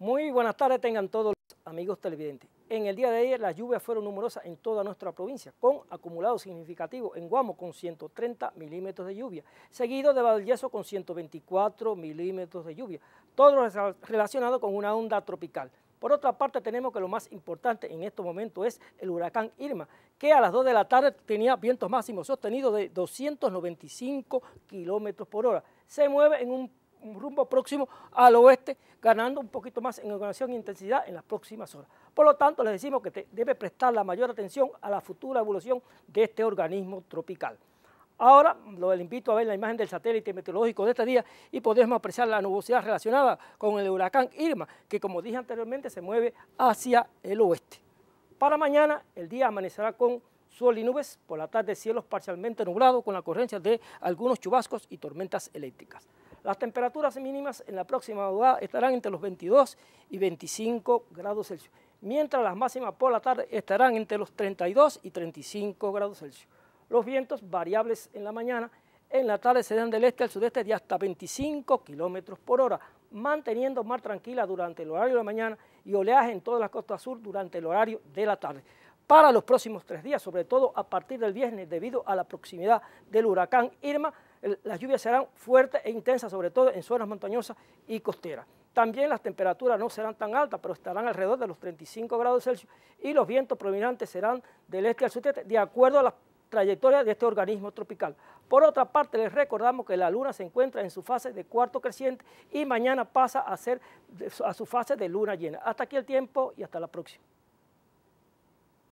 Muy buenas tardes tengan todos los amigos televidentes. En el día de ayer las lluvias fueron numerosas en toda nuestra provincia, con acumulado significativo en Guamo con 130 milímetros de lluvia, seguido de Yeso con 124 milímetros de lluvia, todo relacionado con una onda tropical. Por otra parte, tenemos que lo más importante en este momento es el huracán Irma, que a las 2 de la tarde tenía vientos máximos sostenidos de 295 kilómetros por hora. Se mueve en un un rumbo próximo al oeste, ganando un poquito más en organización e intensidad en las próximas horas. Por lo tanto, les decimos que debe prestar la mayor atención a la futura evolución de este organismo tropical. Ahora lo invito a ver la imagen del satélite meteorológico de este día y podemos apreciar la nubosidad relacionada con el huracán Irma, que como dije anteriormente se mueve hacia el oeste. Para mañana el día amanecerá con sol y nubes, por la tarde cielos parcialmente nublados con la ocurrencia de algunos chubascos y tormentas eléctricas. Las temperaturas mínimas en la próxima madrugada estarán entre los 22 y 25 grados Celsius, mientras las máximas por la tarde estarán entre los 32 y 35 grados Celsius. Los vientos variables en la mañana, en la tarde se dan del este al sudeste de hasta 25 kilómetros por hora, manteniendo mar tranquila durante el horario de la mañana y oleaje en todas las costas sur durante el horario de la tarde para los próximos tres días, sobre todo a partir del viernes, debido a la proximidad del huracán Irma, las lluvias serán fuertes e intensas, sobre todo en zonas montañosas y costeras. También las temperaturas no serán tan altas, pero estarán alrededor de los 35 grados Celsius y los vientos predominantes serán del este al sur, de acuerdo a la trayectoria de este organismo tropical. Por otra parte, les recordamos que la luna se encuentra en su fase de cuarto creciente y mañana pasa a ser a su fase de luna llena. Hasta aquí el tiempo y hasta la próxima.